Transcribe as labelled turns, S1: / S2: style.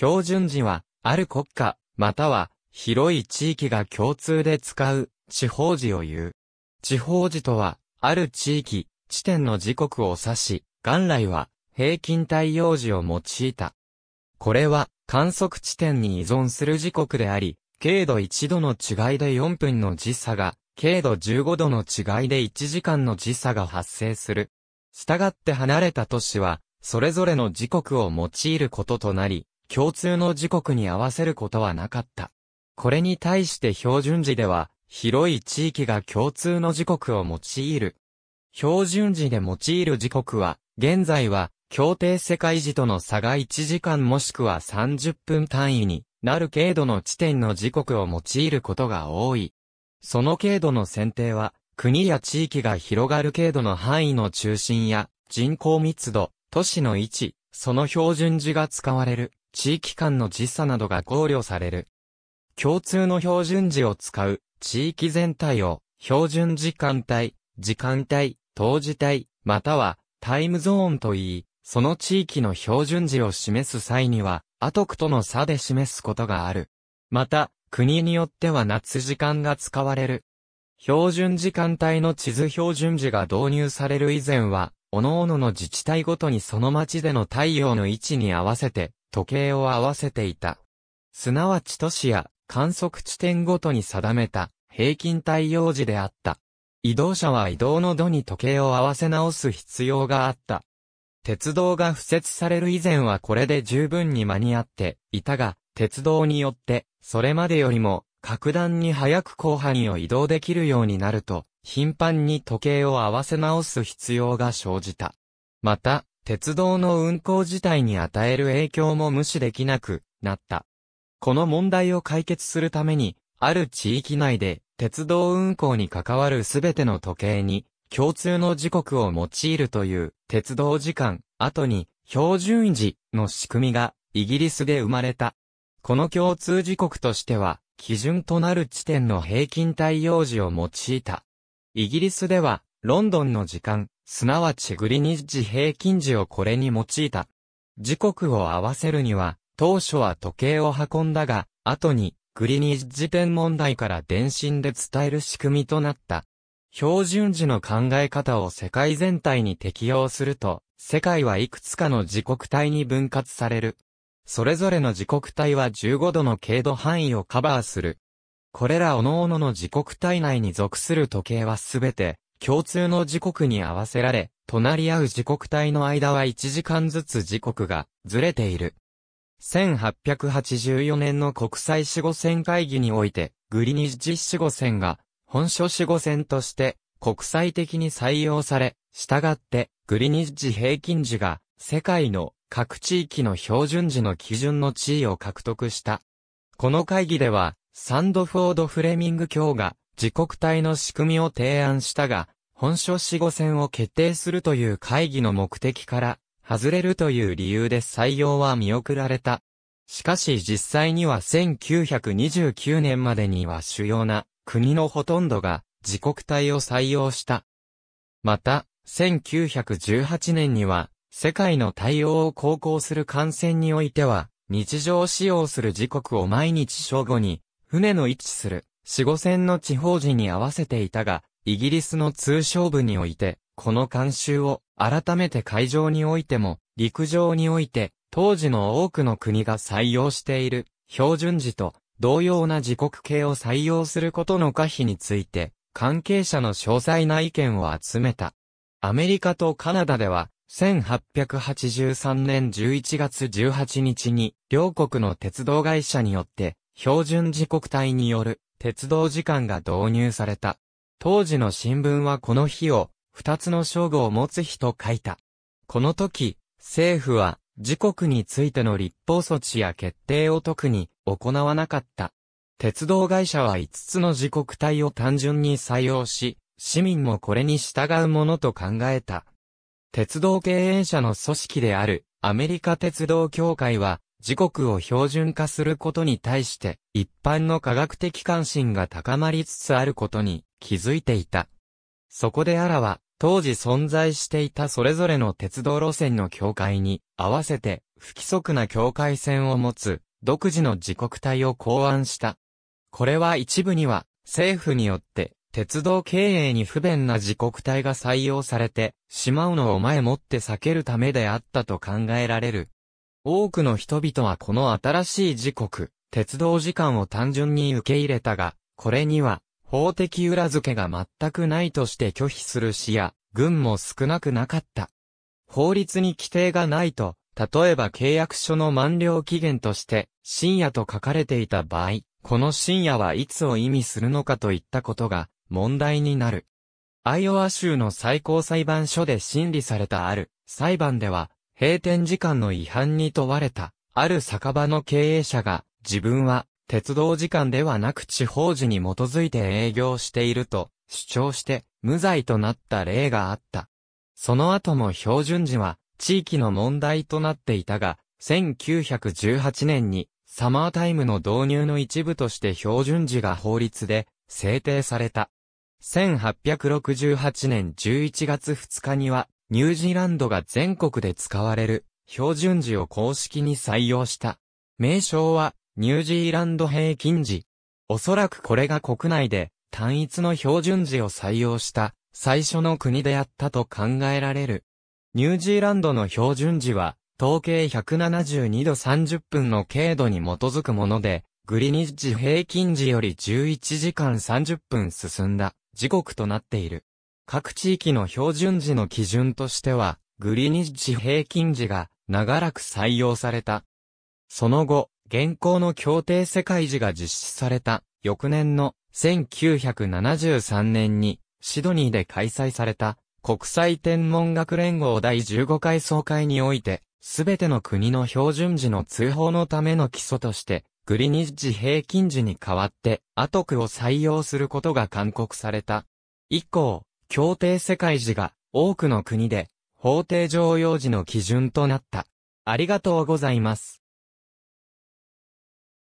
S1: 標準時は、ある国家、または、広い地域が共通で使う、地方時を言う。地方時とは、ある地域、地点の時刻を指し、元来は、平均太陽時を用いた。これは、観測地点に依存する時刻であり、経度1度の違いで4分の時差が、経度15度の違いで1時間の時差が発生する。従って離れた都市は、それぞれの時刻を用いることとなり、共通の時刻に合わせることはなかった。これに対して標準時では、広い地域が共通の時刻を用いる。標準時で用いる時刻は、現在は、協定世界時との差が1時間もしくは30分単位になる程度の地点の時刻を用いることが多い。その経度の選定は、国や地域が広がる経度の範囲の中心や、人口密度、都市の位置、その標準時が使われる。地域間の実差などが考慮される。共通の標準時を使う、地域全体を、標準時間帯、時間帯、当時帯、または、タイムゾーンと言い、その地域の標準時を示す際には、アトクとの差で示すことがある。また、国によっては夏時間が使われる。標準時間帯の地図標準時が導入される以前は、各々の自治体ごとにその町での太陽の位置に合わせて、時計を合わせていた。すなわち都市や観測地点ごとに定めた平均対応時であった。移動者は移動の度に時計を合わせ直す必要があった。鉄道が付設される以前はこれで十分に間に合っていたが、鉄道によって、それまでよりも格段に早く広範囲を移動できるようになると、頻繁に時計を合わせ直す必要が生じた。また、鉄道の運行自体に与える影響も無視できなくなった。この問題を解決するために、ある地域内で鉄道運行に関わるすべての時計に共通の時刻を用いるという鉄道時間後に標準時の仕組みがイギリスで生まれた。この共通時刻としては基準となる地点の平均対応時を用いた。イギリスではロンドンの時間すなわちグリニッジ平均時をこれに用いた。時刻を合わせるには、当初は時計を運んだが、後にグリニッジ点問題から電信で伝える仕組みとなった。標準時の考え方を世界全体に適用すると、世界はいくつかの時刻帯に分割される。それぞれの時刻帯は15度の経度範囲をカバーする。これら各々の時刻帯内に属する時計はすべて共通の時刻に合わせられ、隣り合う時刻帯の間は1時間ずつ時刻がずれている。1884年の国際死後戦会議において、グリニッジ死後戦が本書死後戦として国際的に採用され、従ってグリニッジ平均時が世界の各地域の標準時の基準の地位を獲得した。この会議では、サンドフォード・フレミング卿が自国体の仕組みを提案したが、本書死後戦を決定するという会議の目的から外れるという理由で採用は見送られた。しかし実際には1929年までには主要な国のほとんどが自国体を採用した。また、1918年には世界の対応を航行する艦船においては日常使用する時刻を毎日正午に船の位置する四五線の地方時に合わせていたが、イギリスの通商部において、この慣習を改めて海上においても、陸上において、当時の多くの国が採用している標準時と同様な時刻系を採用することの可否について、関係者の詳細な意見を集めた。アメリカとカナダでは、1883年11月18日に、両国の鉄道会社によって、標準時刻帯による鉄道時間が導入された。当時の新聞はこの日を、二つの称号を持つ日と書いた。この時、政府は、時刻についての立法措置や決定を特に行わなかった。鉄道会社は5つの時刻帯を単純に採用し、市民もこれに従うものと考えた。鉄道経営者の組織であるアメリカ鉄道協会は時刻を標準化することに対して、一般の科学的関心が高まりつつあることに気づいていた。そこでアラは、当時存在していたそれぞれの鉄道路線の境界に合わせて不規則な境界線を持つ独自の時刻帯を考案した。これは一部には政府によって鉄道経営に不便な時刻帯が採用されてしまうのを前もって避けるためであったと考えられる。多くの人々はこの新しい時刻、鉄道時間を単純に受け入れたが、これには法的裏付けが全くないとして拒否する市や、軍も少なくなかった。法律に規定がないと、例えば契約書の満了期限として、深夜と書かれていた場合、この深夜はいつを意味するのかといったことが問題になる。アイオワ州の最高裁判所で審理されたある裁判では、閉店時間の違反に問われた、ある酒場の経営者が、自分は、鉄道時間ではなく地方時に基づいて営業していると、主張して、無罪となった例があった。その後も標準時は、地域の問題となっていたが、1918年に、サマータイムの導入の一部として標準時が法律で制定された。1868年11月2日にはニュージーランドが全国で使われる標準時を公式に採用した。名称はニュージーランド平均時。おそらくこれが国内で単一の標準時を採用した最初の国であったと考えられる。ニュージーランドの標準時は、統計172度30分の経度に基づくもので、グリニッジ平均時より11時間30分進んだ時刻となっている。各地域の標準時の基準としては、グリニッジ平均時が長らく採用された。その後、現行の協定世界時が実施された翌年の1973年にシドニーで開催された国際天文学連合第15回総会において、すべての国の標準時の通報のための基礎として、グリニッジ平均時に代わって、アトクを採用することが勧告された。以降、協定世界時が多くの国で法定常用時の基準となった。ありがとうございます。